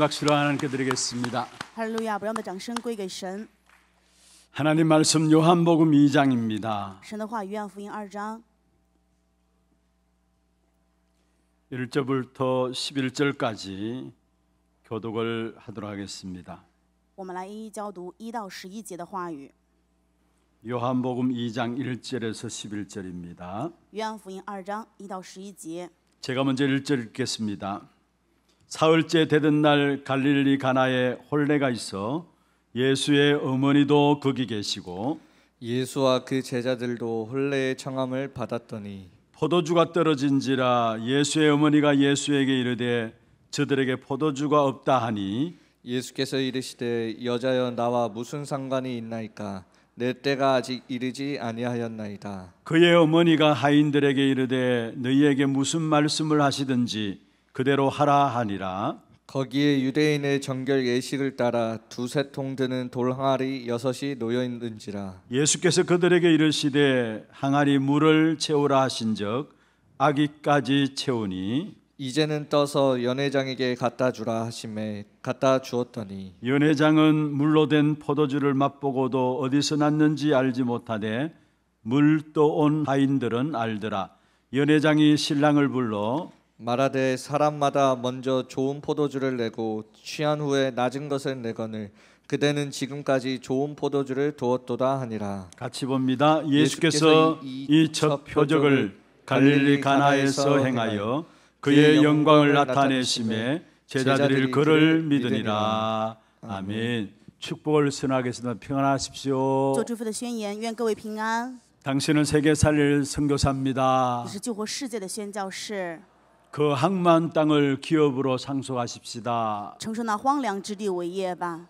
박수로 하나님께 드리겠습니다. 할렐루야. 不要的掌声归给神. 하나님 말씀 요한복음 2장입니다. 神的话约翰福音2章 1절부터 11절까지 교독을 하도록 하겠습니다. 我们来一一教读1到11节的话语. 요한복음 2장 1절에서 11절입니다. 요한복음 2장 1到 11절. 제가 먼저 1절 읽겠습니다. 사흘째 되던 날 갈릴리 가나에 홀례가 있어 예수의 어머니도 거기 계시고 예수와 그 제자들도 혼례의 청함을 받았더니 포도주가 떨어진지라 예수의 어머니가 예수에게 이르되 저들에게 포도주가 없다 하니 예수께서 이르시되 여자여 나와 무슨 상관이 있나이까 내 때가 아직 이르지 아니하였나이다 그의 어머니가 하인들에게 이르되 너희에게 무슨 말씀을 하시든지 그대로 하라 하니라 거기에 유대인의 정결 예식을 따라 두세 통 드는 돌 항아리 여섯이 놓여 있는지라 예수께서 그들에게 이르시되 항아리 물을 채우라 하신즉 아기까지 채우니 이제는 떠서 연회장에게 갖다 주라 하심에 갖다 주었더니 연회장은 물로 된 포도주를 맛보고도 어디서 났는지 알지 못하되 물떠온 하인들은 알더라 연회장이 신랑을 불러 말하되 사람마다 먼저 좋은 포도주를 내고 취한 후에 낮은 것을 내거늘 그대는 지금까지 좋은 포도주를 두었도다 하니라. 같이 봅니다. 예수께서 이 첫 표적을 갈릴리 가나에서 행하여 그의 영광을 나타내심에 제자들이 그를 믿으니라. 아멘. 축복을 선하겠습니다. 평안하십시오. 당신은 세계 살릴 선교사입니다. 그 항만 땅을 기업으로 상속하십시다. 承受那荒凉之地为业吧.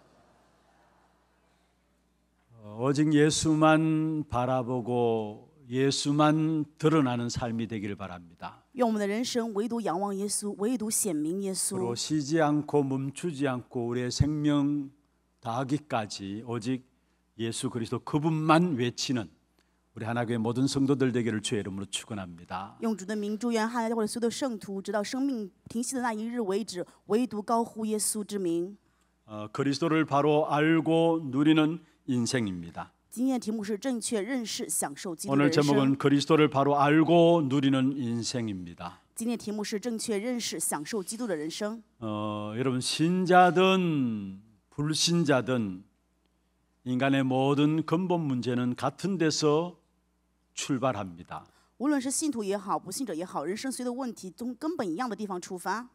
오직 예수만 바라보고 예수만 드러나는 삶이 되기를 바랍니다. 用我们的人生唯独仰望耶稣，唯独显明耶稣。그 쉬지 않고 멈추지 않고 우리의 생명 다하기까지 오직 예수 그리스도 그분만 외치는 우리 하나교회 모든 성도들 되기를 주의 이름으로 축원합니다. 用主的名祝愿汉来教会所有圣徒直到生命停息的那一日为止唯独高呼耶稣之名 어, 그리스도를 바로 알고 누리는 인생입니다. 오늘 제목은 그리스도를 바로 알고 누리는 인생입니다. 今天题目是正确认识享受基督的人生 어, 여러분 신자든 불신자든 인간의 모든 근본 문제는 같은 데서 출발합니다. 无论是信徒也好不信者也好人生所的问题从根本一样的地方出发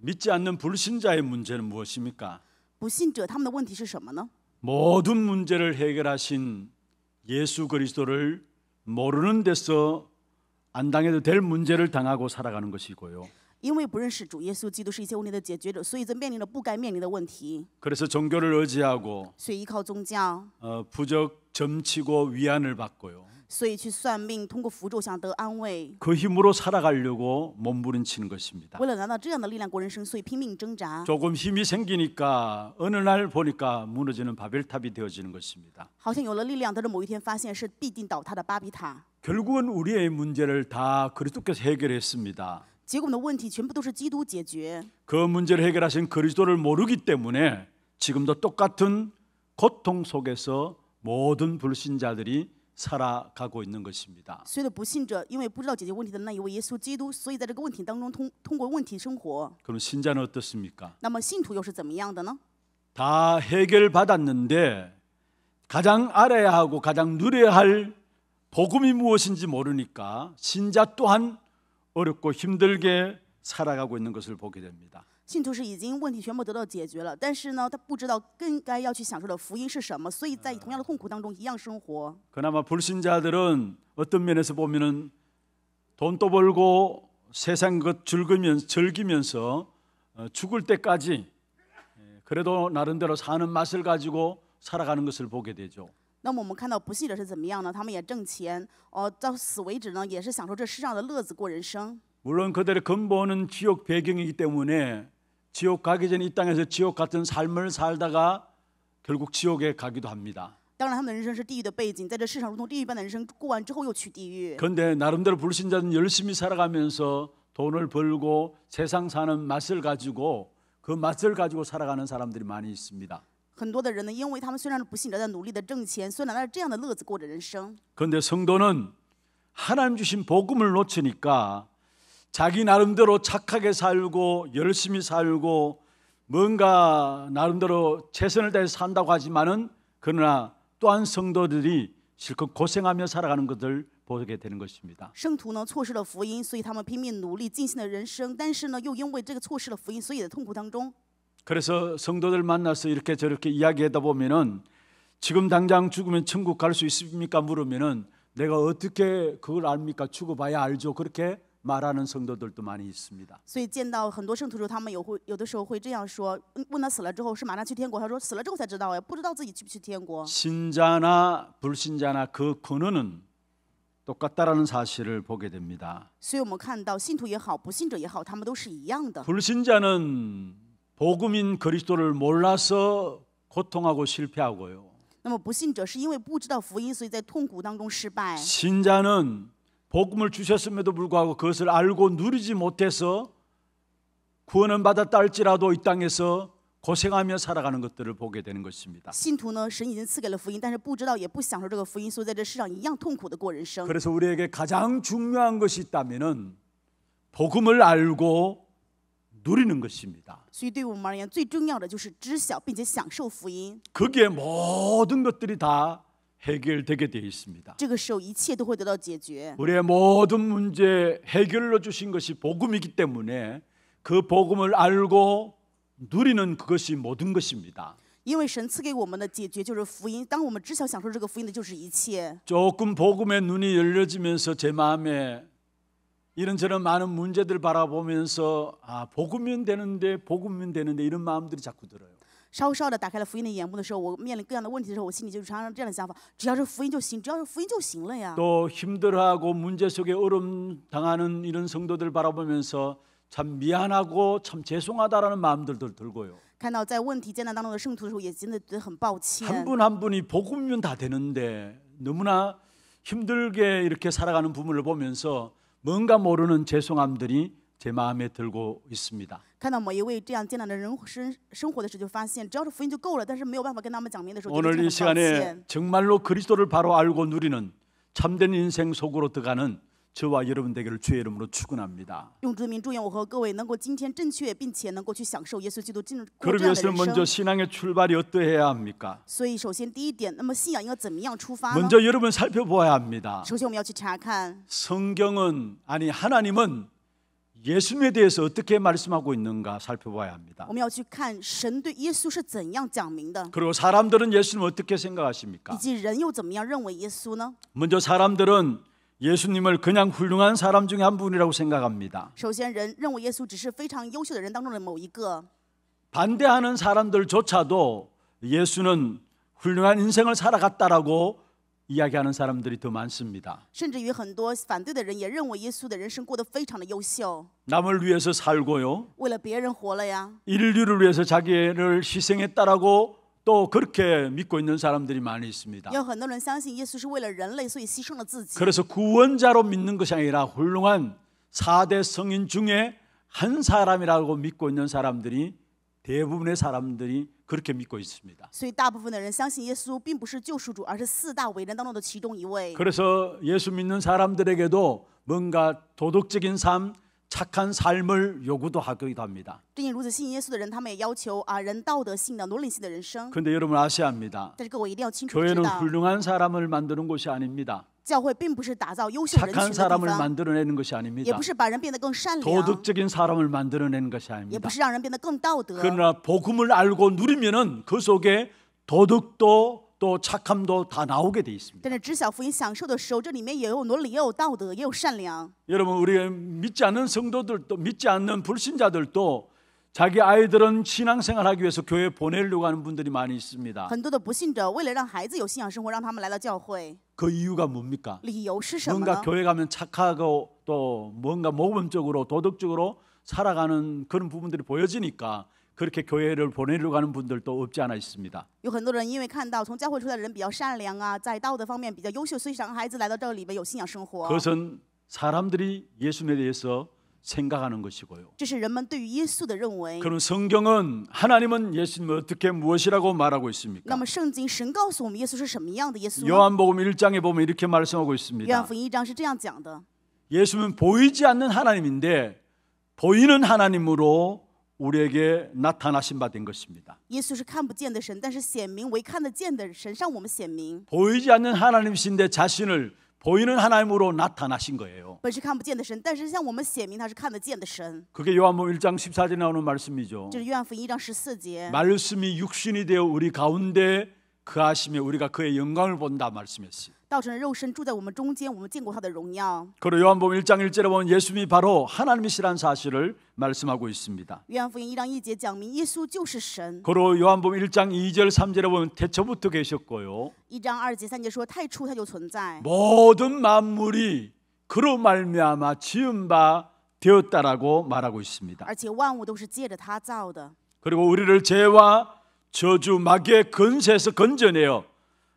믿지 않는 불신자의 문제는 무엇입니까? 不信者他们的问题是什么呢？ 모든 문제를 해결하신 예수 그리스도를 모르는 데서 안 당해도 될 문제를 당하고 살아가는 것이고요. 因为不认识主耶稣基督是一切问题的解决者，所以就面临了不该面临的问题， 그래서 종교를 의지하고 所以依靠宗教， 부적 점치고 위안을 받고요. 所以그 힘으로 살아가려고 몸부림치는 것입니다. 조금 힘이 생기니까 어느 날 보니까 무너지는 바벨탑이 되어지는 것입니다. 결국은 우리의 문제를 다 그리스도께서 해결했습니다. 그 문제를 해결하신 그리스도를 모르기 때문에 지금도 똑같은 고통 속에서 모든 불신자들이 살아가고 있는 것입니다. 所有的不信者因为不知道解决问题的那一位耶稣基督，所以在这个问题当中通通过问题生活。 그럼 신자는 어떻습니까? 那么信徒又是怎么样的呢？다 해결받았는데 가장 알아야 하고 가장 누려야 할 복음이 무엇인지 모르니까 신자 또한 어렵고 힘들게 살아가고 있는 것을 보게 됩니다. 信徒是已经问题全部得到解决了，但是呢，他不知道更该要去享受的福音是什么，所以在同样的痛苦当中一样生活。 그나마 불신자들은 어떤 면에서 보면은 돈도 벌고 세상 것즐기면 즐기면서 죽을 때까지 그래도 나름대로 사는 맛을 가지고 살아가는 것을 보게 되죠. 那么我们看到不信者是怎么样呢？他们也挣钱，哦，到死为止呢，也是享受这世上的乐子过人生。 물론 그들의 근본은 지역 배경이기 때문에 지옥 가기 전에 이 땅에서 지옥 같은 삶을 살다가 결국 지옥에 가기도 합니다. 그런데 나름대로 불신자는 열심히 살아가면서 돈을 벌고 세상 사는 맛을 가지고 그 맛을 가지고 살아가는 사람들이 많이 있습니다. 그런데 성도는 하나님 주신 복음을 놓치니까 자기 나름대로 착하게 살고 열심히 살고 뭔가 나름대로 최선을 다해 산다고 하지만은 그러나 또한 성도들이 실컷 고생하며 살아가는 것을 보게 되는 것입니다. 圣徒呢错失了福音，所以他们拼命努力尽心的人生，但是呢又因为这个错失了福音，所以在痛苦当中。 그래서 성도들 만나서 이렇게 저렇게 이야기하다 보면은 지금 당장 죽으면 천국 갈 수 있습니까 물으면은 내가 어떻게 그걸 압니까 죽어봐야 알죠 그렇게 말하는 성도들도 많이 있습니다. 所以见到很多圣徒他们有会有的时候会这样说，问他死了之后是马上去天国，他说死了之后才知道呀，不知道自己去不去天国。 신자나 불신자나 그 근원은 똑같다라는 사실을 보게 됩니다. 所以我们看到信徒也好，不信者也好，他们都是一样的。 불신자는 복음인 그리스도를 몰라서 고통하고 실패하고요. 那么不信者是因为不知道福音，所以在痛苦当中失败。 신자는 복음을 주셨음에도 불구하고 그것을 알고 누리지 못해서 구원은 받았다 할지라도 이 땅에서 고생하며 살아가는 것들을 보게 되는 것입니다. 그래서 우리에게 가장 중요한 것이 있다면은 복음을 알고 누리는 것입니다. 그게 모든 것들이 다 해결되게 되어 있습니다. 우리의 모든 문제 해결로 주신 것이 복음이기 때문에 그 복음을 알고 누리는 그것이 모든 것입니다. 조금 복음의 눈이 열려지면서 제 마음에 이런저런 많은 문제들 바라보면서 아 복음이면 되는데 복음이면 되는데 이런 마음들이 자꾸 들어요. 稍稍的打开了福音的眼目的时候，我面临各样的问题的时候，我心里就常常这样的想法：只要是福音就行，只要是福音就行了呀。또 힘들어하고 문제 속에 어려 당하는 이런 성도들 바라보면서 참 미안하고 참 죄송하다라는 마음들도 들고요. 看到在问题艰难当中的圣徒的时候，也真的觉得很抱歉。한 분 한 분이 복음면다 되는데 너무나 힘들게 이렇게 살아가는 부모를 보면서 뭔가 모르는 죄송함들이 제 마음에 들고 있습니다. 看到某一位这样艰难的人生生活的时候，就发现只要是福音就够了，但是没有办法跟他们讲明的时候，就 오늘 이很抱 시간에 歉。 정말로 그리스도를 바로 알고 누리는 참된 인생 속으로 들어가는 저와 여러분 되기를 주의 이름으로 축원합니다. 用主的名祝愿我和各位能够今天正确，并且能够去享受耶稣基督进入过 그러기 这样的 위해서는 人 먼저 生。 신앙의 출발이 어떠해야 합니까? 所以，首先第一点，那么信仰应该怎么样出发呢？ 먼저 여러분 살펴보아야 합니다.首先，我们要去查看，성경은 아니 하나님은 예수님에 대해서 어떻게 말씀하고 있는가 살펴봐야 합니다. 그리고 사람들은 예수님 어떻게 생각하십니까? 먼저 사람들은 예수님을 그냥 훌륭한 사람 중에 한 분이라고 생각합니다. 반대하는 사람들조차도 예수는 훌륭한 인생을 살아갔다라고 이야기하는 사람들이 더 많습니다. 甚至于很多反对的人也认为耶稣的人生过得非常的优秀. 남을 위해서 살고요. 为了别人活了呀. 인류를 위해서 자기를 희생했다라고 또 그렇게 믿고 있는 사람들이 많이 있습니다. 그래서 구원자로 믿는 것이 아니라 훌륭한 4대 성인 중에 한 사람이라고 믿고 있는 사람들이 대부분의 사람들이 그렇게 믿고 있습니다. 所以大部分的人相信耶稣并不是救赎主，而是四大伟人当中的其中一位。 그래서 예수 믿는 사람들에게도 뭔가 도덕적인 삶, 착한 삶을 요구도 하기도 합니다. 并且如此信耶稣的人，他们也要求啊人道德性的、伦理性的人生。 근데 여러분 아셔야 합니다. 但是各位一定要清楚知道。 교회는 훌륭한 사람을 만드는 곳이 아닙니다. 教会并不是打造优秀人群的地사람方， 만들어내는 것이 아닙니다. 不是把人变得更善良， 도덕적인 사람을 만들어내는 것이 아닙니다. 不是让人变得更道德。 그러나 복음을 알고 누리면은 그 속에 도덕도 또 착함도 다 나오게 돼 있습니다. 但是知晓福音享受的时候，这里面也有伦理，也有道德，也有善良。 여러분 우리 믿지 않는 성도들도 믿지 않는 불신자들도 자기 아이들은 신앙생활하기 위해서 교회 보내려고 하는 분들이 많이 있습니다. 그 이유가 뭡니까? 뭔가 교회 가면 착하고 또 뭔가 모범적으로 도덕적으로 살아가는 그런 부분들이 보여지니까 그렇게 교회를 보내려고 하는 분들도 없지 않아 있습니다. 그것은 사람들이 예수님에 대해서 생각하는 것이고요. 그럼 성경은 하나님은 예수님 어떻게 무엇이라고 말하고 있습니까? 요한복음 1장에 보면 이렇게 말씀하고 있습니다. 예수는 보이지 않는 하나님인데 보이는 하나님으로 우리에게 나타나신 바 된 것입니다. 보이지 않는 하나님신데 자신을 보이는 하나님으로 나타나신 거예요. 但是向我们显明他是看得见的神 그게 요한복음 1장 14절에 나오는 말씀이죠. 말씀이 육신이 되어 우리 가운데 그아심에 우리가 그의 영광을 본다 말씀했어요. 그리고 요한복음 1장 1절에 보면 예수님이 바로 하나님이시라는 사실을 말씀하고 있습니다. 그리고 요한복음 1장 2절 3절에 보면 태초부터 계셨고요. 모든 만물이 그로 말미암아 지은 바 되었다라고 말하고 있습니다. 그리고 우리를 죄와 저주 마귀의 근세에서 건져내어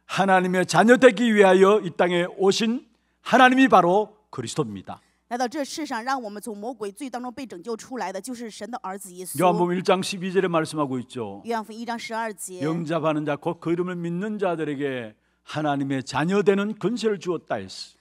하나님의 자녀 되기 위하여 이 땅에 오신 하나님이 바로 그리스도입니다. 요한복음 1장 12절에 말씀하고 있죠. 영접하는 자, 곧 그 이름을 믿는 자들에게 하나님의 자녀 되는 근세를 주었다 했어요.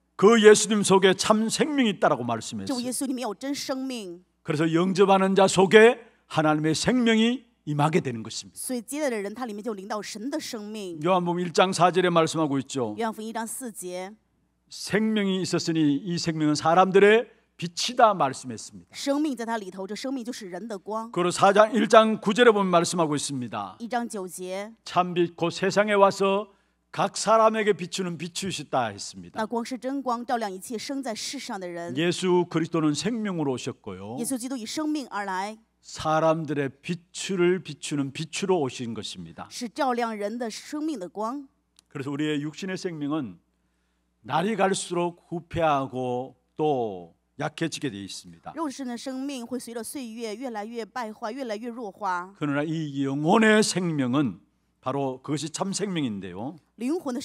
그 예수님 속에 참 생명이 있다라고 말씀했어요. 그래서 영접하는 자 속에 하나님의 생명이 임하게 되는 것입니다. 요한복음 1장 4절에 말씀하고 있죠. 생명이 있었으니 이 생명은 사람들의 빛이다 말씀했습니다. 그리고 4장 1장 9절에 보면 말씀하고 있습니다. 참빛곧 세상에 와서 각 사람에게 비추는 빛이시다 했습니다. 光是光照亮一切生在世上的人 예수 그리스도는 생명으로 오셨고요. 耶稣基督以生命而来. 사람들의 빛을 비추는 빛으로 오신 것입니다. 是照亮人的生命的光. 그래서 우리의 육신의 생명은 날이 갈수록 후패하고 또 약해지게 되어 있습니다. 그러나 이 영혼의 생명은 바로 그것이 참 생명인데요. 灵魂的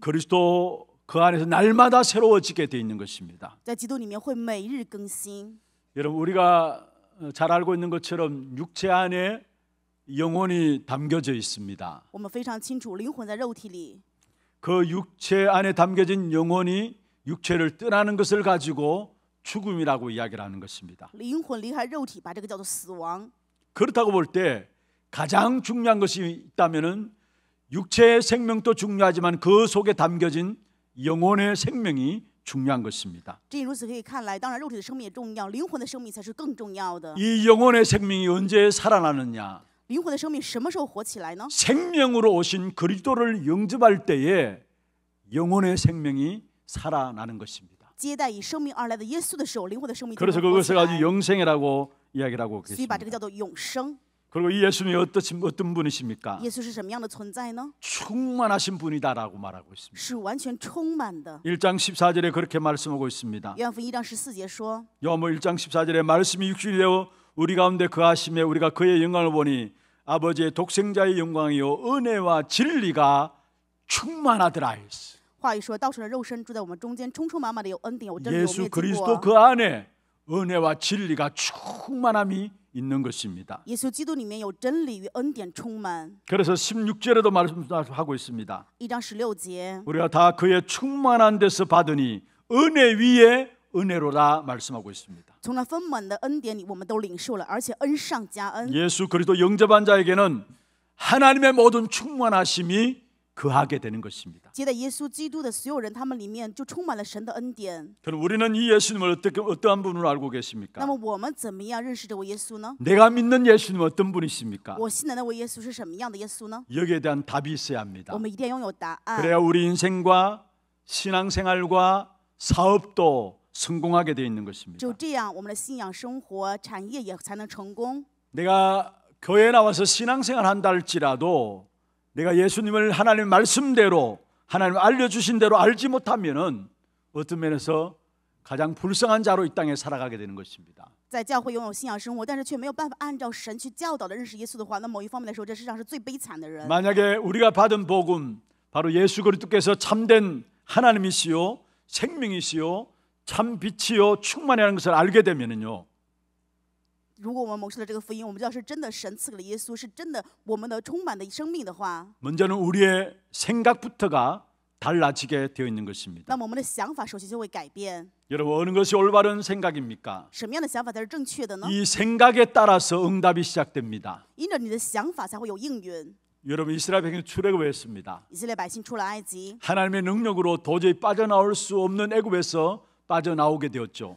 그리스도 그 안에서 날마다 새로워지게 돼 있는 것입니다. 여러분 우리가 잘 알고 있는 것처럼 육체 안에 영혼이 담겨져 있습니다. 그 육체 안에 담겨진 영혼이 육체를 떠나는 것을 가지고 죽음이라고 이야기를 하는 것입니다. 그렇다고 볼때 가장 중요한 것이 있다면 육체의 생명도 중요하지만 그 속에 담겨진 영혼의 생명이 중요한 것입니다. 이 영혼의 생명이 언제 살아나느냐? 생명으로 오신 그리스도를 영접할 때에 영혼의 생명이 살아나는 것입니다. 그래서 그것을 아주 영생이라고 이야기 하고 계십니다. 그리고 이 예수님이 어떠신 어떤 분이십니까? 충만하신 분이다라고 말하고 있습니다. 1장 14절에 그렇게 말씀하고 있습니다. 요한복 1장 14절에 말씀이 육신이 되어 우리 가운데 그하심에 우리가 그의 영광을 보니 아버지의 독생자의 영광이요 은혜와 진리가 충만하더라 했어. 话예수그리스도그안에은혜와진리가충만함이 있는 것입니다. 그래서 16절에도 말씀하고 있습니다. 우리가 다 그의 충만한 데서 받으니 은혜 위에 은혜로다 말씀하고 있습니다. 예수 그리스도 영접한 자에게는 하나님의 모든 충만하심이 그하게 되는 것입니다. 그럼 우리는 이 예수님을 어떻게 어떠한 분으로 알고 계십니까? 내가 믿는 예수님 어떤 분이십니까? 여기에 대한 답이 있어야 합니다. 그래야 우리 인생과 신앙생활과 사업도 성공하게 되어 있는 것입니다. 내가 교회 나와서 신앙생활 한다 할지라도 내가 예수님을 하나님 말씀대로 하나님 알려주신 대로 알지 못하면 어떤 면에서 가장 불쌍한 자로 이 땅에 살아가게 되는 것입니다. 만약에 우리가 받은 복음 바로 예수 그리스도께서 참된 하나님이시요 생명이시요 참 빛이요 충만이라는 것을 알게 되면은요. 如果我们蒙受了这个福音，我们知道是真的神赐给了耶稣，是真的我们的充满的生命的话， 먼저는 우리의 생각부터가 달라지게 되어 있는 것입니다. 那我们的想法首先就会改变 여러분 어느 것이 올바른 생각입니까? 什么样的想法才是正确的呢？이 생각에 따라서 응답이 시작됩니다. 因着你的想法才会有应允。 여러분 이스라엘 백성출애굽 했습니다. 以色列百姓出了埃及， 하나님의 능력으로 도저히 빠져나올 수 없는 애굽에서 빠져나오게 되었죠.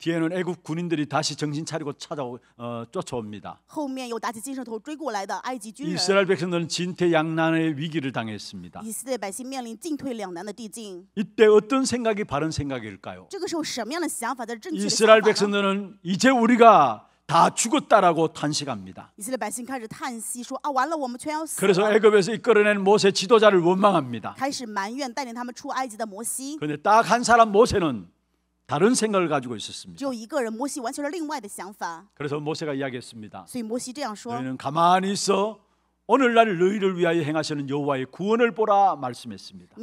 뒤에는 애굽 군인들이 다시 정신 차리고 찾아 어, 쫓아옵니다. 이스라엘 백성들은 진퇴양난의 위기를 당했습니다. 이때 어떤 생각이 바른 생각일까요? 이스라엘 백성들은 이제 우리가 다 죽었다라고 탄식합니다. 그래서 애굽에서 이끌어낸 모세 지도자를 원망합니다. 그런데 딱 한 사람 모세는 다른 생각을 가지고 있었습니다. 그래서 모세가 이야기했습니다. 너희는 가만히 있어 오늘날 너희를 위하여 행하시는 여호와의 구원을 보라 말씀했습니다.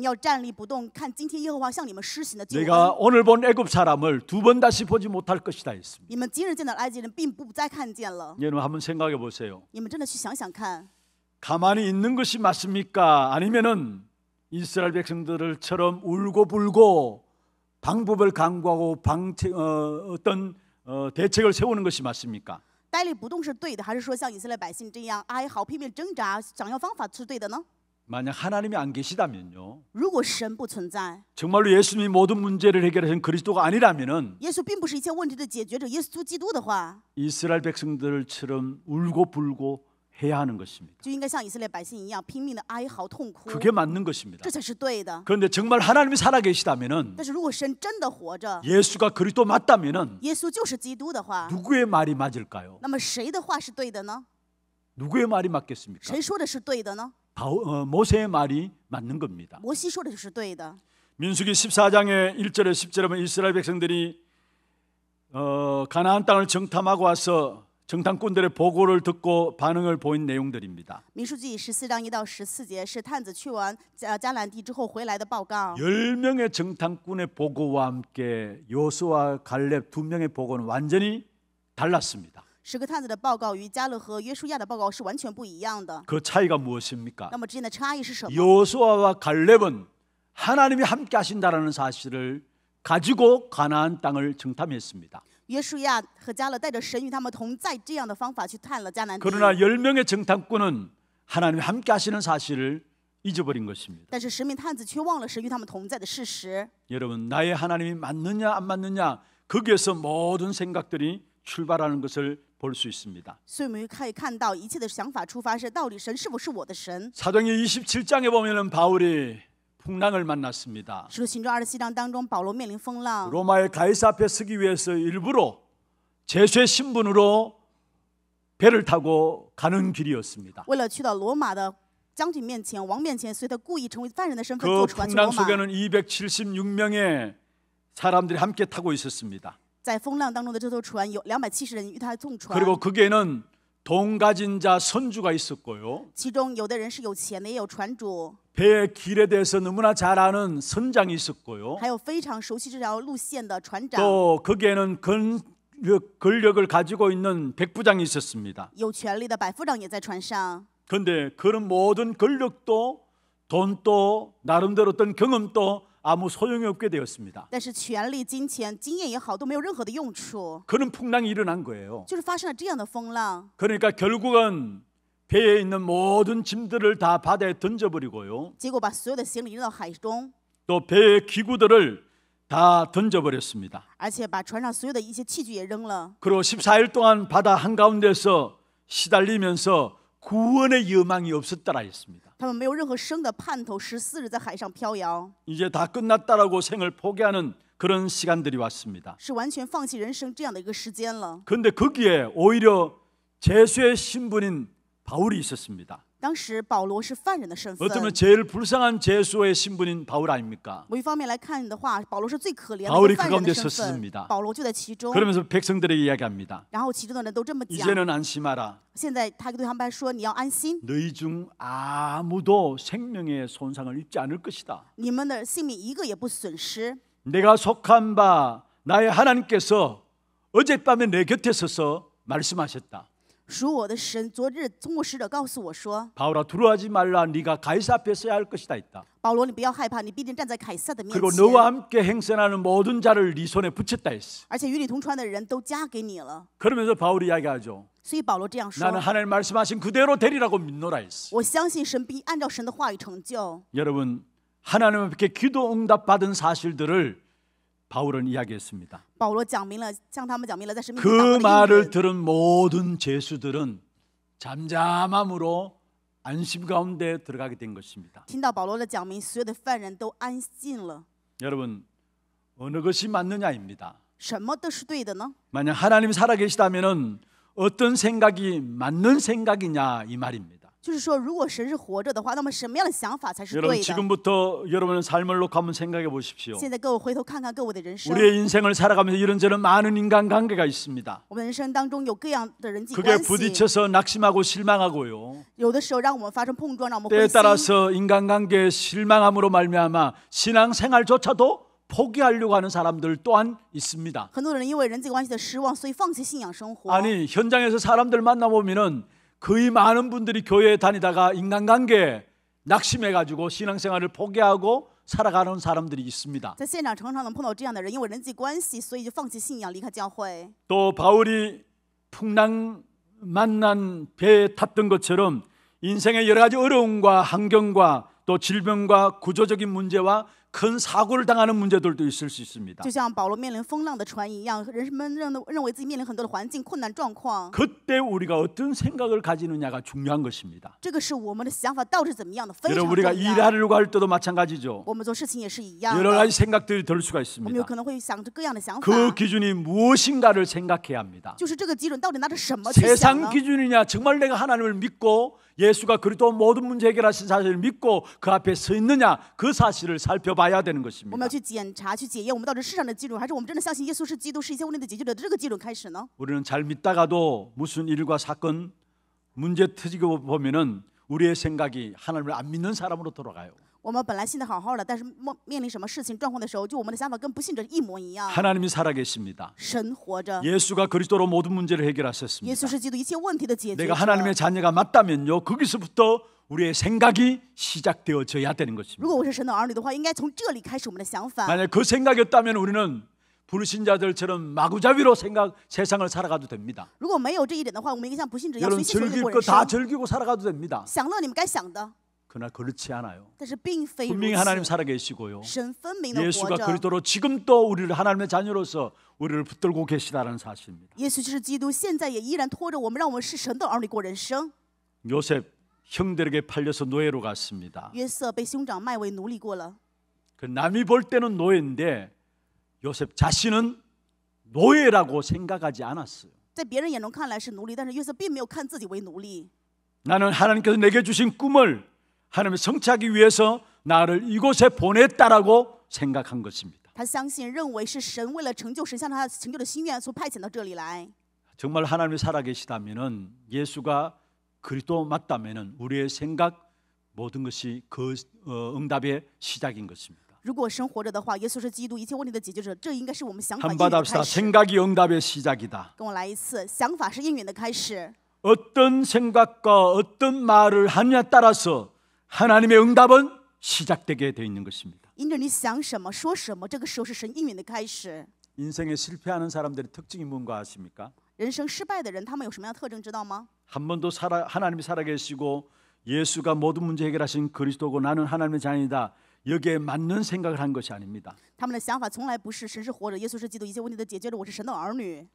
내가 오늘 본 애굽 사람을 두 번 다시 보지 못할 것이다 했습니다. 여러분 한번 생각해 보세요. 가만히 있는 것이 맞습니까? 아니면은 이스라엘 백성들처럼 울고 불고 방법을 강구하고 방책 어, 어떤 어, 대책을 세우는 것이 맞습니까? 呆立不动是对的，还是说像以色列百姓这样哀嚎、拼命挣扎、想要方法是对的呢？ 만약 하나님이 안 계시다면요. 如果神不存在， 정말로 예수님이 모든 문제를 해결하신 그리스도가 아니라면은 耶稣 이스라엘 백성들처럼 울고 불고 해야 하는 것입니다. 그게 맞는 것입니다. 그런데 정말 하나님이 살아계시다면은 예수가 그리스도 맞다면은 누구의 말이 맞을까요? 누구의 말이 맞겠습니까? 바오- 어, 모세의 말이 맞는 겁니다. 민수기 14장의 1절에 10절에 보면 이스라엘 백성들이 어, 가나안 땅을 정탐하고 와서 정탐꾼들의 보고를 듣고 반응을 보인 내용들입니다. 民数记十四章一到十四节是探子去完迦南地之后回来的报告1명의 정탐꾼의 보고와 함께 요수와 갈렙 두 명의 보고는 완전히 달랐습니다. 十个探子的报告与加勒和约书亚的报告是完全不一样的。그 차이가 무엇입니까? 那么之间的差异是什么? 요수아와 갈렙은 하나님이 함께 하신다라는 사실을 가지고 가나안 땅을 정탐했습니다. 约书亚和加勒带着神与他们同在这样的方法去探了迦南地。 그러나 열명의 정탐꾼은 하나님이 함께 하시는 사실을 잊어버린 것입니다. 但是十名探子却忘了神与他们同在的事实。 여러분, 나의 하나님이 맞느냐 안 맞느냐 거기에서 모든 생각들이 출발하는 것을 볼 수 있습니다. 所以我们可以看到，一切的想法出发是到底神是否是我的神。 사도행전 27장에 보면은 바울이 풍랑을 만났습니다. 로마의 가이사 앞에 서기 위해서 일부러 제수의 신분으로 배를 타고 가는 길이었습니다. 그 풍랑 속에는 276명의 사람들이 함께 타고 있었습니다. 그리고 그게는 돈 가진 자 선주가 있었고요. 其中有的人是有钱的，也有船主。 배의 길에 대해서 너무나 잘 아는 선장이 있었고요. 还有非常熟悉这条路线的船长。또 거기에는 근 권력을 가지고 있는 백부장이 있었습니다. 有权데 그런 모든 권력도 돈도 나름대로 어떤 경험도 아무 소용이 없게 되었습니다. 但是权力、金钱、经验也好，都没有任何的用处。 그런 풍랑이 일어난 거예요. 就是发生了这样的风浪。 그러니까 결국은 배에 있는 모든 짐들을 다 바다에 던져버리고요. 또 배의 기구들을 다 던져버렸습니다. 그리고 14일 동안 바다 한가운데서 시달리면서 구원의 여망이 없었더라 했습니다. 他们没有任何生的盼头，十四日在海上飘摇， 이제 다 끝났다라고 생을 포기하는 그런 시간들이 왔습니다. 是完全放弃人生这样的一个时间了。그데 거기에 오히려 제수의 신분인 바울이 있었습니다. 当时保 어쩌면 제일 불쌍한 죄수의 신분인 바울 아닙니까? 바울이 그 가운데 섰습니다. 그러면서 백성들에게 이야기합니다. 이제는 안심하라. 너희 중 아무도 생명의 손상을 입지 않을 것이다. 내가 속한 바 나의 하나님께서 어젯밤에 내 곁에 서서 말씀하셨다. 属我的神昨日通使者告诉我说 바울아 두려워하지 말라 네가 가이사 앞에 서야 할 것이다 있다. 保罗，你不要害怕，你必定站在凯撒的面 그리고 너와 함께 행선하는 모든 자를 네 손에 붙였다 했어. 而且与你同船的人都嫁给你了。” 그러면서 바울이 이야기하죠. 所以保罗这样说 나는 ：“ 하나님 말씀하신 그대로 되리라고 믿노라 했어. 我相信神必按照神的话语成就。” 여러분 하나님 앞에 기도 응답 받은 사실들을 바울은 이야기했습니다. 그 말을 들은 모든 제수들은 잠잠함으로 안심 가운데 들어가게 된 것입니다. 여러분 어느 것이 맞느냐입니다. 만약 하나님 살아계시다면 어떤 생각이 맞는 생각이냐 이 말입니다. 就是说如果神是活 여러분 지금부터 여러분의 삶을 놓고 한번 생각해 보십시오. 우리의 인생을 살아가면서 이런저런 많은 인간관계가 있습니다. 그게 부딪혀서 낙심하고 실망하고요. 때에 따라서 인간관계에 실망함으로 말미암아 신앙생활조차도 포기하려고 하는 사람들 또한 있습니다. 아니 현장에서 사람들 만나보면은 거의 많은 분들이 교회에 다니다가 인간관계에 낙심해 가지고 신앙생활을 포기하고 살아가는 사람들이 있습니다. 또 바울이 풍랑 만난 배에 탔던 것처럼 인생의 여러 가지 어려움과 환경과 또 질병과 구조적인 문제와 큰 사고를 당하는 문제들도 있을 수 있습니다. 就像保罗面临风浪的船一样，人们认认为自己面临很多的环境困难状况。 그때 우리가 어떤 생각을 가지느냐가 중요한 것입니다. 这个是我们的想法到底怎么样的非常 여러분 우리가 일하려고 때도 마찬가지죠. 我们做事情也是一样。 여러 가지 생각들이 들 수가 있습니다. 可能会想着各样的想法。그 기준이 무엇인가를 생각해야 합니다. 就是这个基准到底拿着什么去想 세상 기준이냐 정말 내가 하나님을 믿고 예수가 그리스도 모든 문제 해결하신 사실을 믿고 그 앞에 서 있느냐 그 사실을 살펴봐야 되는 것입니다. 우리는 잘 믿다가도 무슨 일과 사건 문제 터지고 보면은 우리의 생각이 하나님을 안 믿는 사람으로 돌아가요. 하나님이 살아계십니다. 예수가 그리스도로 모든 문제를 해결하셨습니다. 내가 하나님의 자녀가 맞다면요. 거기서부터 우리의 생각이 시작되어져야 되는 것입니다. 만약그 생각이었다면 우리는 불신자들처럼 마구잡이로 생각 세상을 살아가도 됩니다. 여러분 즐길 거 다 즐기고 살아가도 됩니다. 그러나 그렇지 않아요. 분명히 하나님 살아계시고요. 예수가 그리스도로 지금 또 우리를 하나님의 자녀로서 우리를 붙들고 계시다는 사실입니다. 요셉 형들에게 팔려서 노예로 갔습니다. 그 남이 볼 때는 노예인데 요셉 자신은 노예라고 생각하지 않았어요. 나는 하나님께서 내게 주신 꿈을 하나님의 성취하기 위해서 나를 이곳에 보냈다라고 생각한 것입니다. 정말 하나님이 살아계시다면 예수가 그리도맞다면 우리의 생각 모든 것이 그 어, 응답의 시작인 것입니다. 如果神活着的话耶稣是基督一切问题的解决者这应该是我们想法的开한바 생각이 응답의 시작이다. 跟我来一次，想法是应允的开始。 어떤 생각과 어떤 말을 하느냐에 따라서 하나님의 응답은 시작되게 되어 있는 것입니다. 因着你想什么说什么，这个时候是神应允的开始。 인생에 실패하는 사람들의 특징이 뭔가 아십니까? 人生失败的人，他们有什么样的特征，知道吗？한 번도 살아, 하나님이 살아계시고 예수가 모든 문제 해결하신 그리스도고 나는 하나님의 자녀이다 여기에 맞는 생각을 한 것이 아닙니다.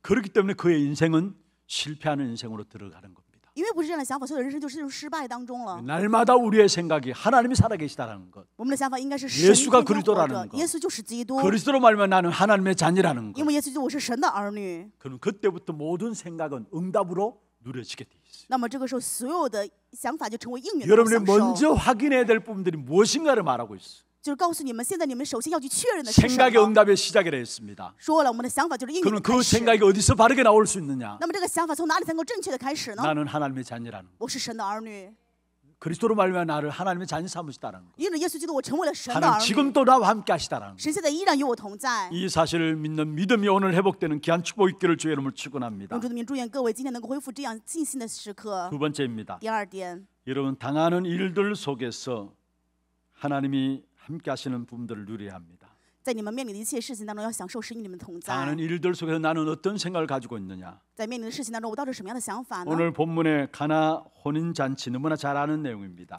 그렇기 때문에 그의 인생은 실패하는 인생으로 들어가는 겁니다. 날마다 우리의 생각이 하나님이 살아계시다라는 것. 예수가 그리스도라는 것. 그리스도로 말면 나는 하나님의 자녀라는 것. 그럼 그때부터 모든 생각은 응답으로 누려지게 돼. 여러분이 먼저 확인해야 될 부분들이 무엇인가를 말하고 있어. 생각의 응답의 시작이라 했습니다. 그럼 그 생각이 어디서 바르게 나올 수 있느냐? 나는 하나님의 자녀라는. 것. 是神的 그리스도로 말미암아 나를 하나님의 자녀 삼으시다라는 거. 因着 하나님 지금도 나와 함께 하시다라는 거. 神现이 사실을 믿는 믿음이 오늘 회복되는 귀한 축복 있기를 주의 이름으 축원합니다. 두 번째입니다. 여러분 당하는 일들 속에서 하나님이 함께 하시는 분들을 누려야 합니다. 在你们面临는 일들 속에서 나는 어떤 생각을 가지고 있느냐? 오늘 본문의 가나 혼인 잔치 너무나 잘 아는 내용입니다.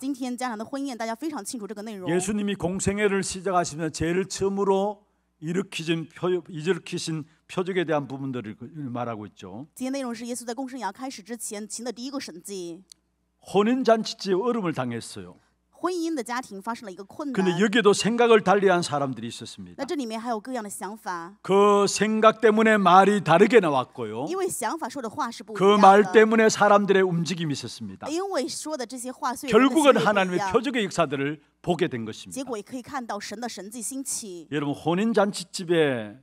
예수님이 공생애를 시작하시면 죄를 처음으로 일으키신 표, 일으키신 표적에 대한 부분들을 그, 말하고 있죠. 혼인 잔치째 얼음을 당했어요. 근데 여기도 생각을 달리한 사람들이 있었습니다. 그 생각 때문에 말이 다르게 나왔고요. 그 말 때문에 사람들의 움직임이 있었습니다. 결국은 하나님의 표적의 역사들을 보게 된 것입니다. 여러분 혼인 잔치집에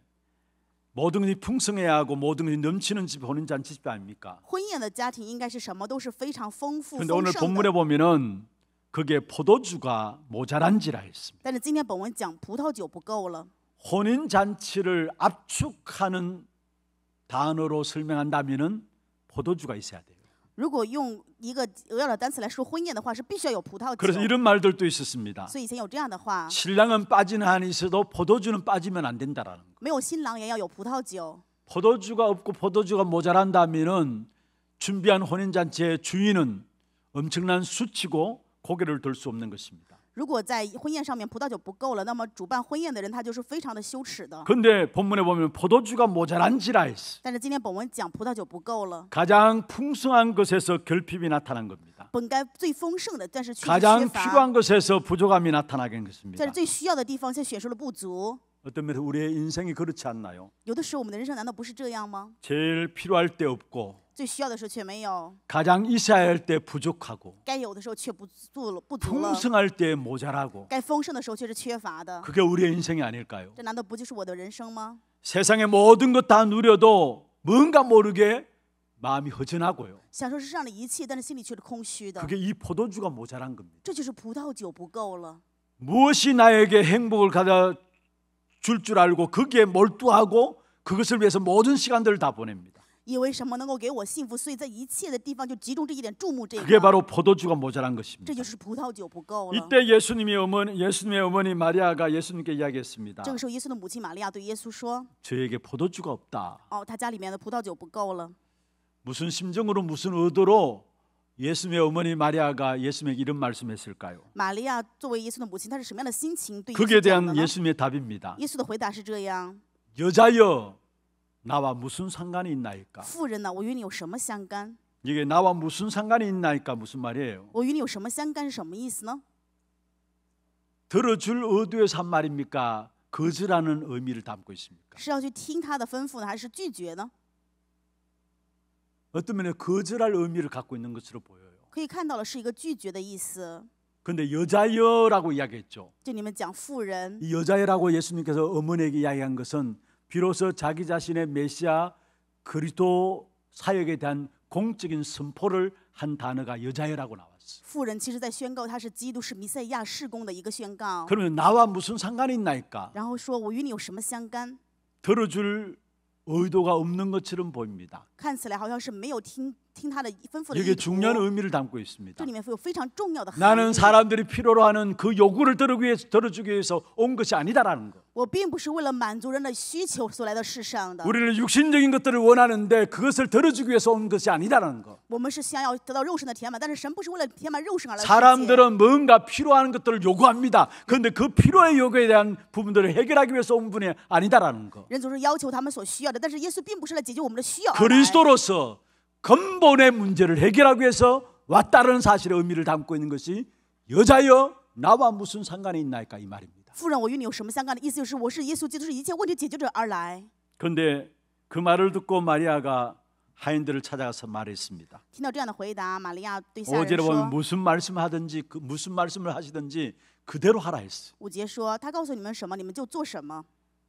모든 것이 풍성해야 하고 모든 것이 넘치는 집 혼인 잔치집 아닙니까? 婚宴的家庭应该是什么都是非常丰富근데 오늘 본문에 보면은 그게 포도주가 모자란지라 했습니다. 혼인 잔치를 압축하는 단어로 설명한다면은 포도주가 있어야 돼요. 如果用一个额外的单词来说婚宴的话，是必须要有葡萄酒。 그래서 이런 말들도 있었습니다. 所以以前有这样的话。 신랑은 빠지는 한 있어도 포도주는 빠지면 안 된다라는 거. 没有新郎也要有葡萄酒。 포도주가 없고 포도주가 모자란다면은 준비한 혼인 잔치의 주인은 엄청난 수치고 고개를 들 수 없는 것입니다. 如果在婚宴上面葡萄酒不够了，那么主办婚宴的人他就是非常的羞耻的。 근데 본문에 보면 포도주가 모자란지라 했어. 但是今天本文讲葡萄酒不够了， 가장 풍성한 것에서 결핍이 나타난 겁니다. 가장 필요한 것에서 부족함이 나타나게 것입니다. 最需要的地方却显示了不足。 어떤 면에서 우리의 인생이 그렇지 않나요? 제일 필요할 때 없고 最需要的时候却没有， 가장 이사할때 부족하고 该有的时候却不足了不 풍성할 때 모자라고 该丰盛的时候却是缺乏的。 그게 우리의 인생이 아닐까요? 这难道不就是我的人生吗？ 세상의 모든 것 다 누려도 뭔가 모르게 마음이 허전하고요. 享受世上的一切，但是心里却是空虚的。 그게 이 포도주가 모자란 겁니다. 这就是葡萄酒不够了。 무엇이 나에게 행복을 가져 줄줄 알고 거기에 몰두하고 그것을 위해서 모든 시간들을 다 보냅니다. 因 그게 바로 포도주가 모자란 것입니다. 이때 예수님의 어머니 예수님의 어머니 마리아가 예수님께 이야기했습니다. 저에게 포도주가 없다. 다 어， 무슨 심정으로 무슨 의도로 예수님의 어머니 마리아가 예수님에게 이런 말씀했을까요? ”玛利亚作为耶稣的母亲，她是什么样的心情对耶稣 대한 예수님의 답입니다. 예수的回答是这样： 여자여 나와 무슨 상관이 있나이까? 富人呢，我与你有什么相干？ 이게 나와 무슨 상관이 있나이까 무슨 말이에요? 我与你有什么相干是什么意思呢？ 들어줄 의도에서 말입니까? 거절하는 의미를 담고 있습니까? 是要去听他的吩咐呢，还是拒绝呢？ 어떤 면에 거절할 의미를 갖고 있는 것으로 보여요. 可以看到了是一个拒绝的意思。 근데 여자여라고 이야기했죠. 就你们讲富人 여자여라고 예수님께서 어머니에게 이야기한 것은 비로소 자기 자신의 메시아 그리스도 사역에 대한 공적인 선포를 한 단어가 여자애라고 나왔어. 妇 그러면 나와 무슨 상관이 있나이까? 들어줄 의도가 없는 것처럼 보입니다. 看起来好像是没有听 이게 중요한 의미를 담고 있습니다. 나는 사람들이 필요로 하는 그 요구를 들기 위해서 들어주기 위해서 온 것이 아니다라는 것. 우리는 육신적인 것들을 원하는데 그것을 들어주기 위해서 온 것이 아니다라는 것. 사람들은 뭔가 필요한 것들을 요구합니다. 그런데 그 필요의 요구에 대한 부분들을 해결하기 위해서 온 분이 아니다라는 것. 그리스도로서 근본의 문제를 해결하기 위해서 왔다는 사실의 의미를 담고 있는 것이 여자여 나와 무슨 상관이 있나이까 이 말입니다. 그런데그 말을 듣고 마리아가 하인들을 찾아가서 말했습니다. 5절에 보면 무슨 말씀하든지 그 무슨 말씀을 하시든지 그대로 하라 했어. 5节说他告诉你们什么你们就做什么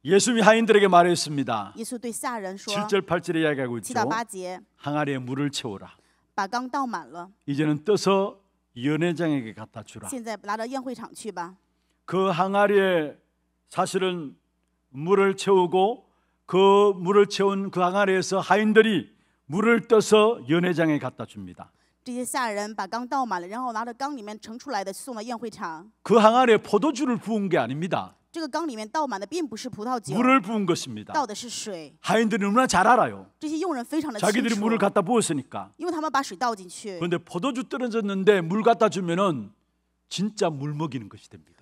예수님이 하인들에게 말했습니다. 7절 8절에 이야기하고 있죠. 항아리에 물을 채우라. 이제는 떠서 연회장에게 갖다 주라. 그 항아리에 사실은 물을 채우고 그 물을 채운 그 항아리에서 하인들이 물을 떠서 연회장에 갖다 줍니다. 그 항아리에 포도주를 부은 게 아닙니다. 这个缸里 물을 부은 것입니다. 하인들이 너무나 잘 알아요. 자기들이 물을 갖다 부었으니까. 그런데 포도주 떨어졌는데 물 갖다 주면은 진짜 물 먹이는 것이 됩니다.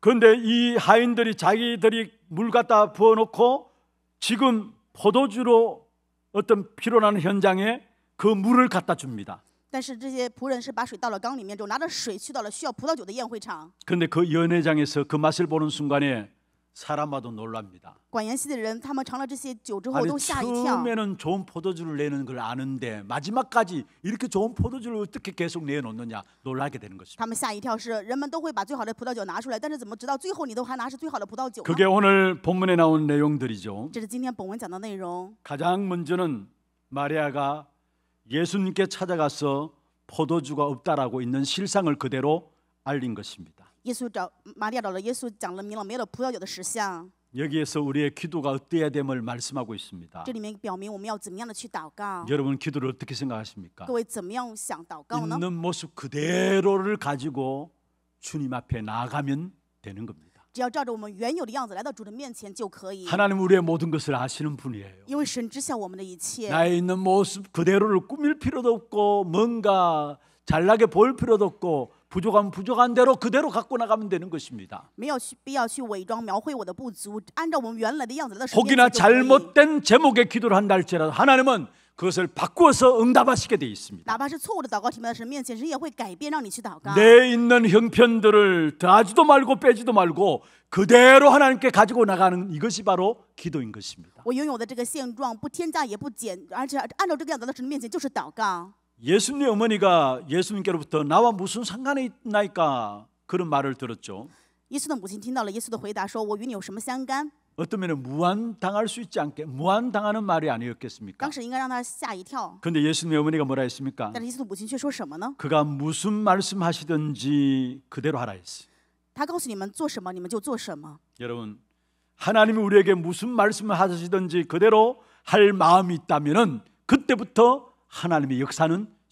그런데 이 하인들이 자기들이 물 갖다 부어놓고 지금 포도주로 어떤 피로나는 현장에 그 물을 갖다 줍니다. 但是这些仆人是把水倒到缸里面之后，拿着水去到了需要葡萄酒的宴会场。 그런데 그 연회장에서 그 맛을 보는 순간에 사람마다 놀랍니다. 管筵席的人，他们尝了这些酒之后 아니 都吓一跳。 처음에는 좋은 포도주를 내는 걸 아는데 마지막까지 이렇게 좋은 포도주를 어떻게 계속 내놓느냐 놀라게 되는 것입니다. 他们吓一跳是人们都会把最好的葡萄酒拿出来，但是怎么直到最后你都还拿是最好的葡萄酒呢？ 그게 오늘 본문에 나온 내용들이죠. 这是今天本文讲的内容。 가장 먼저는 마리아가 예수님께 찾아가서 포도주가 없다라고 있는 실상을 그대로 알린 것입니다. 여기에서 우리의 기도가 어때야 됨을 말씀하고 있습니다. 여러분 기도를 어떻게 생각하십니까? 있는 모습 그대로를 가지고 주님 앞에 나가면 되는 겁니다. 只要照着我们原有的样子来到主的面前就可以。 하나님 우리의 모든 것을 아시는 분이에요. 因为神知晓我们的一切， 나의 있는 모습 그대로를 꾸밀 필요도 없고 뭔가 잘나게 보일 필요도 없고 부족하면 부족한 대로 그대로 갖고 나가면 되는 것입니다. 没有必要去伪装描绘我的不足按照我们原来的样子来到神面前 혹이나 잘못된 제목의 기도를 한다 할지라도 하나님은 그것을 바꾸어서 응답하시게 되어 있습니다. 내 있는 형편들을 더지도 말고 빼지도 말고 그대로 하나님께 가지고 나가는 이것이 바로 기도인 것입니다. 我拥有的这个现状不添加也不减，而且按照这个样子到神面前就是祷告。 예수님의 어머니가 예수님께로부터 나와 무슨 상관이 있나이까 그런 말을 들었죠. 어떤 면에 무한당할 수 있지 않게 무한당하는 말이 아니었겠습니까? 当时应该让他吓一跳. 근데 예수님의 어머니가 뭐라 했습니까? 但是耶稣母亲却说什么呢? 그가 무슨 말씀하시든지 그대로 하라 했어요. 他告诉你们做什么你们就做什么. 여러분, 하나님이 우리에게 무슨 말씀을 하시든지 그대로 할 마음이 있다면은 그때부터 하나님의 역사는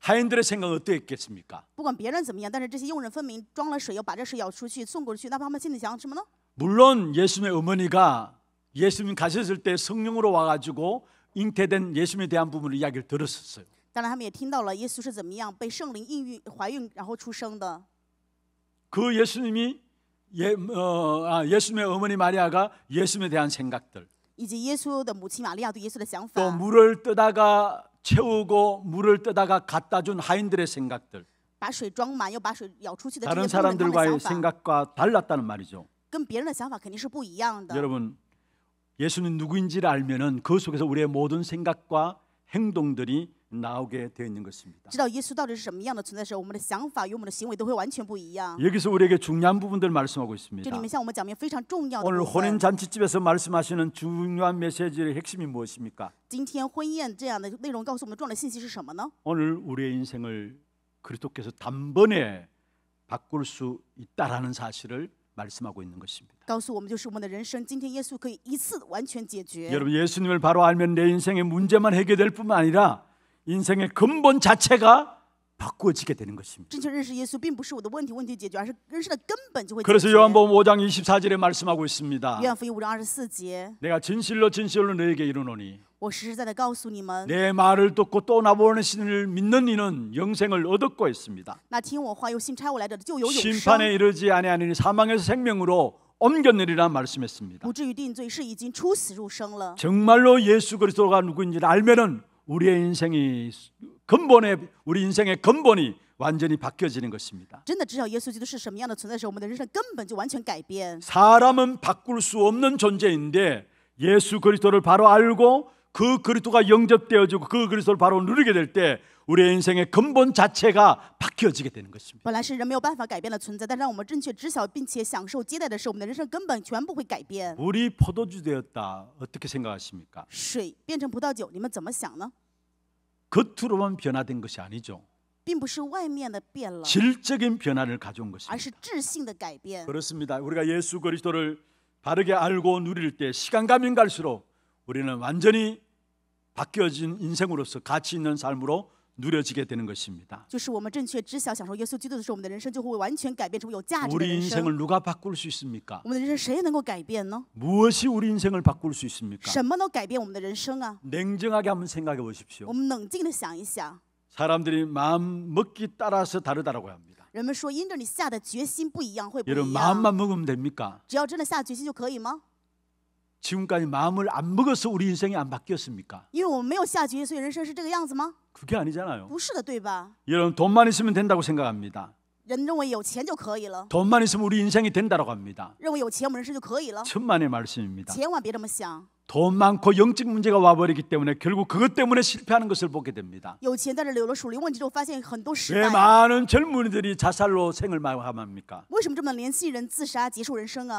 하인들의 생각은 어떠했겠습니까? 不管别人怎么样，但是这些佣人分明装了水，要把这水舀出去送过去，那他们心里想什么呢？ 물론 예수님의 어머니가 예수님 가셨을 때 성령으로 와가지고 잉태된 예수님에 대한 부분을 이야기를 들었었어요. 当然，他们也听到了耶稣是怎么样被圣灵孕育、怀孕然后出生的。그 예수님이 예, 어, 아, 예수님의 어머니 마리아가 예수님에 대한 생각들 以及耶稣的母亲玛利亚对耶稣的想法，또 물을 뜨다가 채우고 물을 뜨다가 갖다 준 하인들의 생각들. 다른 사람들과의 생각과 달랐다는 말이죠. 여러분, 예수는 누구인지를 알면그 속에서 우리의 모든 생각과 행동들이 나오게 되어 있는 것입니다. 知道耶稣到底是什么样的存在时，我们的想法与我们的行为都会完全不一样。 여기서 우리에게 중요한 부분들 말씀하고 있습니다. 里面向我们讲明非常重要的 오늘 혼인 잔치집에서 말씀하시는 중요한 메시지의 핵심이 무엇입니까? 今天婚宴这样的内容告诉我们重要的信息是什么呢？ 오늘 우리의 인생을 그리스도께서 단번에 바꿀 수 있다라는 사실을 말씀하고 있는 것입니다. 告诉我们就是我们的人生，今天耶稣可以一次完全解决。 여러분 예수님을 바로 알면 내 인생의 문제만 해결될 뿐만 아니라 인생의 근본 자체가 바꾸어지게 되는 것입니다. 그래서 요한복음 5장 24절에 말씀하고 있습니다. 내가 진실로 진실로 너에게 이르노니 내 말을 듣고 떠나보는 신을 믿는 이는 영생을 얻었고 있습니다. 심판에 이르지 아니하니 사망에서 생명으로 옮겼느리라 말씀했습니다. 정말로 예수 그리스도가 누구인지 알면은 우리의 인생이 근본에 우리 인생의 근본이 완전히 바뀌어지는 것입니다. 사람은 바꿀 수 없는 존재인데 예수 그리스도를 바로 알고 그 그리스도가 영접되어지고 그 그리스도를 바로 누리게 될 때 우리의 인생의 근본 자체가 바뀌어지게 되는 것입니다. 물이 포도주 되었다 어떻게 생각하십니까? 水变成葡萄酒，你们怎么想呢？ 겉으로만 변화된 것이 아니죠. 질적인 변화를 가져온 것입니다. 그렇습니다. 우리가 예수 그리스도를 바르게 알고 누릴 때 시간 가면 갈수록 우리는 완전히 바뀌어진 인생으로서 가치 있는 삶으로 누려지게 되는 것입니다. 우리 인생을 누가 바꿀 수 있습니까? 무엇이 우리 인생을 바꿀 수 있습니까? 냉정하게 한번 생각해 보십시오. 사람들이 마음 먹기 따라서 다르다고 합니다. 여러분마음만먹으면됩니까 지금까지 마음을 안 먹어서 우리 인생이 안 바뀌었습니까? 그게 아니잖아요. 여러분 돈만 있으면 된다고 생각합니다. 돈만 있으면 우리 인생이 된다고 합니다. 천만의 말씀입니다. 돈 많고 영적 문제가 와버리기 때문에 결국 그것 때문에 실패하는 것을 보게 됩니다. 왜 많은 젊은이들이 자살로 생을 마감합니까?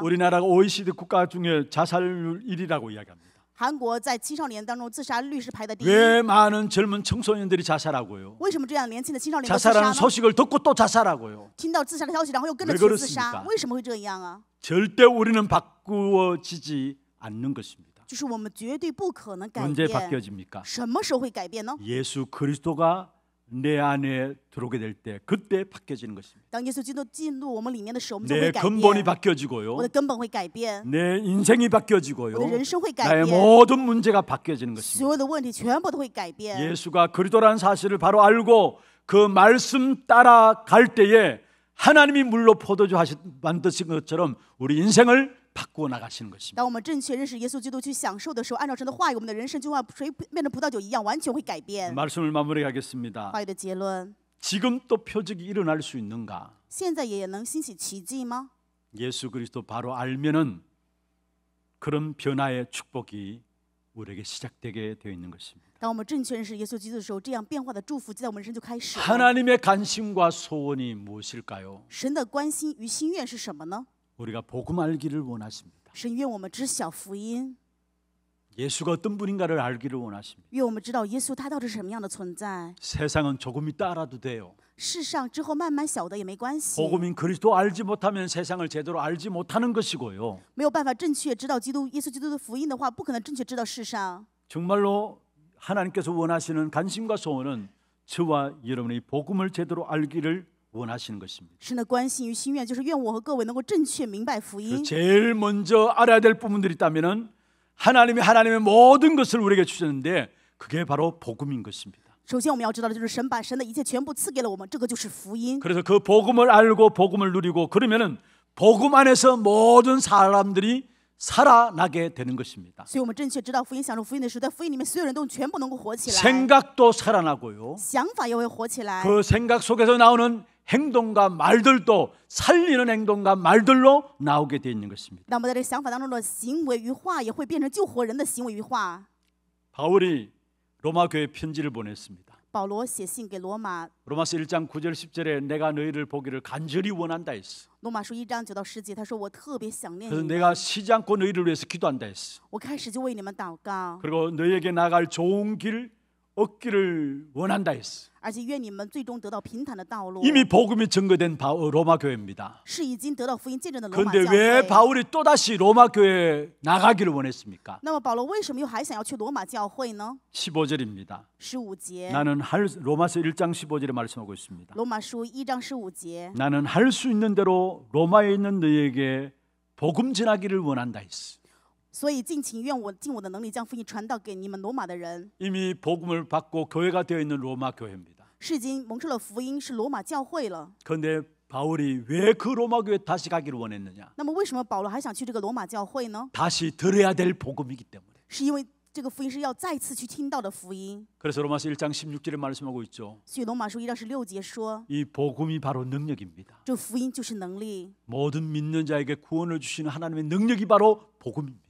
우리나라가 OECD 국가 중에 자살률 1위라고 이야기합니다. 한국 在青少年当中自杀率是排在第一。왜 많은 젊은 청소년들이 자살하고요? 为什么这样年轻的青少年 자살하는 소식을 듣고 또 자살하고요. 听到自杀的消息，然后又跟着去自杀，为什么会这样啊？ 절대 우리는 바꾸어지지 않는 것입니다. 就是我们绝对不可能改变。 언제 바뀌어집니까? 什么时候会改变呢？ 예수 그리스도가 내 안에 들어오게 될 때 그때 바뀌어지는 것입니다. 내 근본이 바뀌어지고요. 내 인생이 바뀌어지고요. 나의 모든 문제가 바뀌어지는 것입니다. 예수가 그리스도라는 사실을 바로 알고 그 말씀 따라갈 때에 하나님이 물로 포도주 하시, 만드신 것처럼 우리 인생을 바꾸어 나가시는 것입니다. 当我们正确认识耶稣基督，去享受的时候，按照神的话语，我们的人生就像水变成葡萄酒一样，完全会改变。 말씀을 마무리하겠습니다. 话语的结论： 지금 또 표적이 일어날 수 있는가? 现在也能兴起奇迹吗？ 예수 그리스도 바로 알면은 그런 변화의 축복이 우리에게 시작되게 되어 있는 것입니다. 当我们正确认识耶稣基督的时候，这样变化的祝福就在我们身上就开始了。 하나님의 관심과 소원이 무엇일까요? 神的关心与心愿是什么呢？ 우리가 복음 알기를 원하십니다. 神愿我们知晓福音， 예수가 어떤 분인가를 알기를 원하십니다. 愿我们知道耶稣他到底是什么样的存在。 세상은 조금 있다 알아도 돼요. 世上之后慢慢晓得也没关系， 복음인 그리스도 알지 못하면 세상을 제대로 알지 못하는 것이고요. 没有办法正确知道基督耶稣基督的福音的话，不可能正确知道世上。 정말로 하나님께서 원하시는 관심과 소원은 저와 여러분의 복음을 제대로 알기를 원하시는 것입니다. 是呢关心于心愿就是愿我和各位能够正确明白福音 제일 먼저 알아야 될 부분들이 있다면은 하나님이 하나님의 모든 것을 우리에게 주셨는데 그게 바로 복음인 것입니다. 首先我们要知道的就是神把神的一切全部赐给了我们，这个就是福音。 그래서 그 복음을 알고 복음을 누리고 그러면은 복음 안에서 모든 사람들이 살아나게 되는 것입니다. 생각도 살아나고요. 그 생각 속에서 나오는 행동과 말들도 살리는 행동과 말들로 나오게 되어 있는 것입니다. 바울이 로마 교회 편지를 보냈습니다. 로마서 1장 9절 10절에 내가 너희를 보기를 간절히 원한다 했어. 로마서 1장 9절 10절 他说我特别想念 그래서 내가 쉬지 고 너희를 위해서 기도한다 했어. 我开始就为你们祷告. 그리고 너희에게 나갈 좋은 길 얻기를 원한다 했어. 이미 복음이 증거된 바, 어, 로마 교회입니다. 그런데 왜 바울이 또 다시 로마 교회 나가기를 원했습니까? 15절입니다. 나는 할 로마서 1장 15절에 말씀하고 있습니다. 나는 할 수 있는 대로 로마에 있는 너희에게 복음 전하기를 원한다 했어. 所以敬请愿我尽我的能力将福音传到给你们罗马的人。 이미 복음을 받고 교회가 되어 있는 로마 교회입니다. 是已经蒙受了福音，是罗马教会了。 그런데 바울이 왜 그 로마 교회 다시 가기를 원했느냐? 那么为什么保罗还想去这个罗马教会呢？ 다시 들어야 될 복음이기 때문에. 是因为这个福音是要再次去听到的福音。 그래서 로마서 1장 16절에 말씀하고 있죠. 所以罗马书一章十六节说，이 복음이 바로 능력입니다. 这福音就是能力， 모든 믿는 자에게 구원을 주시는 하나님의 능력이 바로 복음입니다.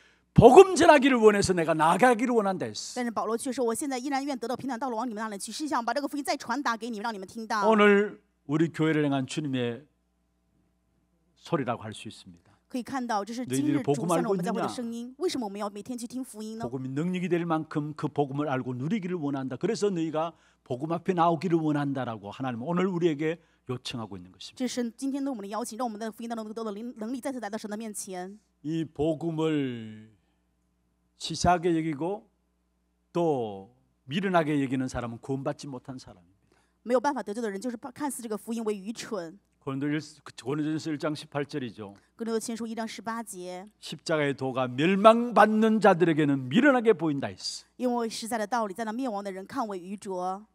복음 전하기를 원해서 내가 나가기를 원한다 했어. 但保罗却说我现在依然愿得到平安道路往你们那里去是想把这个福音再传达给你们让你们听到 오늘 우리 교회를 향한 주님의 소리라고 할 수 있습니다. 可以看到这是今日主向着 복음이 능력이 될 만큼 그 복음을 알고 누리기를 원한다. 그래서 너희가 복음 앞에 나오기를 원한다라고 하나님 오늘 우리에게 요청하고 있는 것입니다. 이 복음을 치사하게 여기고 또 미련하게 여기는 사람은 구원받지 못한 사람입니다. 没有办法得救的人就是看似这个福音为愚蠢。 그 고린도전서 1장 18절이죠. 고린도전서 1장 18절. 십자가의 도가 멸망받는 자들에게는 미련하게 보인다 했어. 因为实在的道理在那灭亡的人看为愚拙。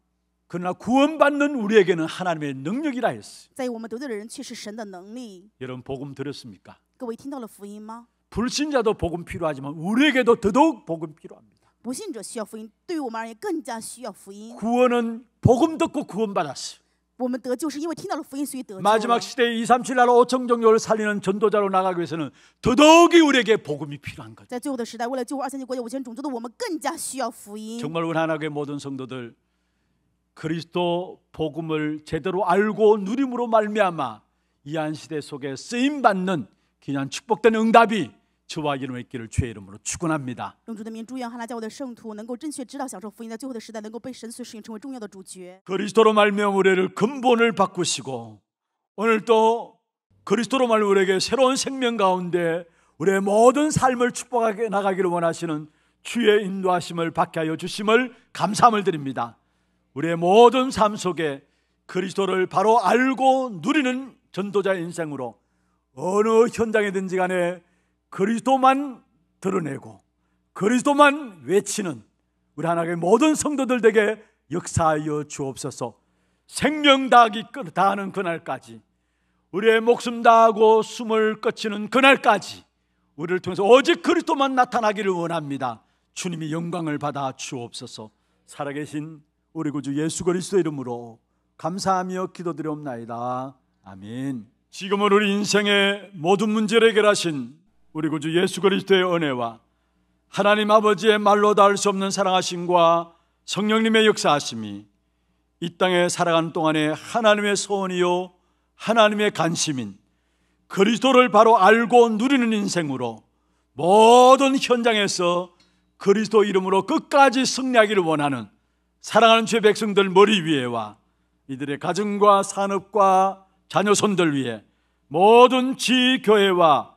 그러나 구원받는 우리에게는 하나님의 능력이라 했어. 在我们得救的人却是神的能力。여러분 복음 들었습니까? 各位听到了福音吗? 불신자도 복음 필요하지만 우리에게도 더더욱 복음 필요합니다. 不信者需要福音，对于我们而言更加需要福音。 구원은 복음 듣고 구원받았어요. 마지막 시대에 2, 3, 7 나라 5천 종교를 살리는 전도자로 나가기 위해서는 더더욱이 우리에게 복음이 필요한 거죠. 在最后的时代，为了救活二三级国家五千种族的我们，更加需要福音。 정말 원한하게 모든 성도들 그리스도 복음을 제대로 알고 누림으로 말미암아 이한 시대 속에 쓰임 받는 귀한 축복된 응답이 저와 여러분의 길을 주의 이름으로 축원합니다. 그리스도로 말미암 우리를 근본을 바꾸시고 오늘 또 그리스도로 말미암 우리에게 새로운 생명 가운데 우리의 모든 삶을 축복하게 나가기를 원하시는 주의 인도하심을 받게 하여 주심을 감사함을 드립니다. 우리의 모든 삶 속에 그리스도를 바로 알고 누리는 전도자 인생으로 어느 현장이든지 간에 그리스도만 드러내고 그리스도만 외치는 우리 하나님의 모든 성도들에게 역사하여 주옵소서 생명 다하기 다하는 그날까지 우리의 목숨 다하고 숨을 끝치는 그날까지 우리를 통해서 오직 그리스도만 나타나기를 원합니다 주님이 영광을 받아 주옵소서 살아계신 우리 구주 예수 그리스도 이름으로 감사하며 기도드려옵나이다 아멘 지금은 우리 인생의 모든 문제를 해결하신 우리 구주 예수 그리스도의 은혜와 하나님 아버지의 말로 닿을 수 없는 사랑하심과 성령님의 역사하심이 이 땅에 살아가는 동안에 하나님의 소원이요 하나님의 관심인 그리스도를 바로 알고 누리는 인생으로 모든 현장에서 그리스도 이름으로 끝까지 승리하기를 원하는 사랑하는 주의 백성들 머리 위에와 이들의 가정과 산업과 자녀손들 위에 모든 지교회와